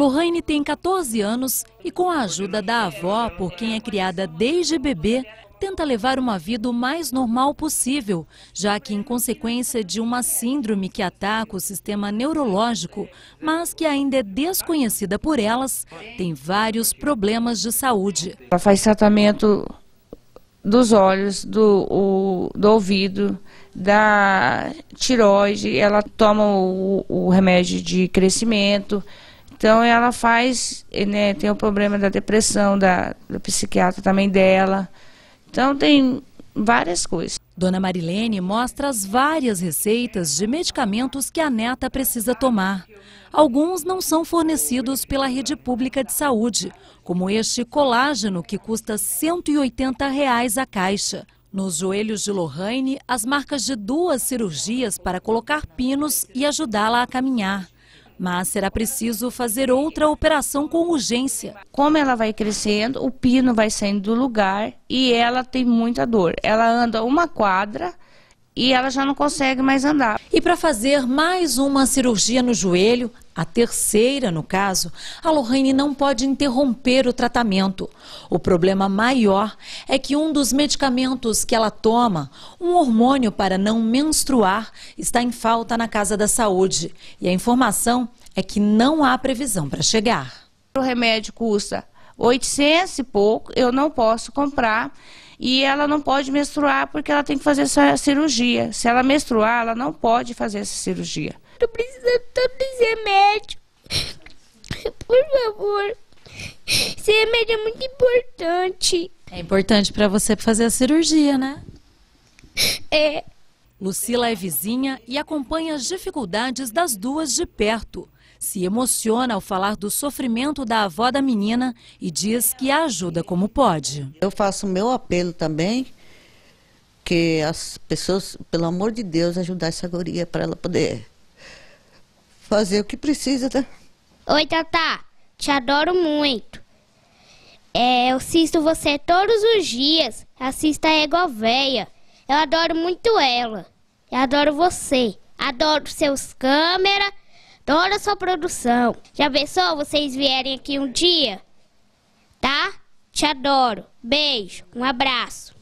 Lorraine tem 14 anos e, com a ajuda da avó, por quem é criada desde bebê, tenta levar uma vida o mais normal possível, já que, em consequência de uma síndrome que ataca o sistema neurológico, mas que ainda é desconhecida por elas, tem vários problemas de saúde. Ela faz tratamento dos olhos, do, o, do ouvido, da tiroide, ela toma o, o remédio de crescimento. Então ela faz, né, tem o problema da depressão, da, psiquiatra também dela. Então tem várias coisas. Dona Marilene mostra as várias receitas de medicamentos que a neta precisa tomar. Alguns não são fornecidos pela rede pública de saúde, como este colágeno que custa R$ 180 reais a caixa. Nos joelhos de Lorraine, as marcas de duas cirurgias para colocar pinos e ajudá-la a caminhar mas será preciso fazer outra operação com urgência. Como ela vai crescendo, o pino vai saindo do lugar e ela tem muita dor. Ela anda uma quadra e ela já não consegue mais andar. E para fazer mais uma cirurgia no joelho, a terceira no caso, a Lorraine não pode interromper o tratamento. O problema maior é que um dos medicamentos que ela toma, um hormônio para não menstruar, está em falta na Casa da Saúde. E a informação é que não há previsão para chegar. O remédio custa 800 e pouco, eu não posso comprar e ela não pode menstruar porque ela tem que fazer essa cirurgia. Se ela menstruar, ela não pode fazer essa cirurgia. Eu precisando tanto desse remédio. Por favor. Esse remédio é muito importante. É importante para você fazer a cirurgia, né? É. Lucila é vizinha e acompanha as dificuldades das duas de perto. Se emociona ao falar do sofrimento da avó da menina e diz que a ajuda como pode. Eu faço meu apelo também que as pessoas, pelo amor de Deus, ajudar essa guria para ela poder fazer o que precisa, tá? Oi, Tata, te adoro muito. É, eu assisto você todos os dias. Assista a Egoveia. Eu adoro muito ela e adoro você. Adoro seus câmeras. Adoro a sua produção. Já pensou vocês vierem aqui um dia? Tá? Te adoro. Beijo. Um abraço.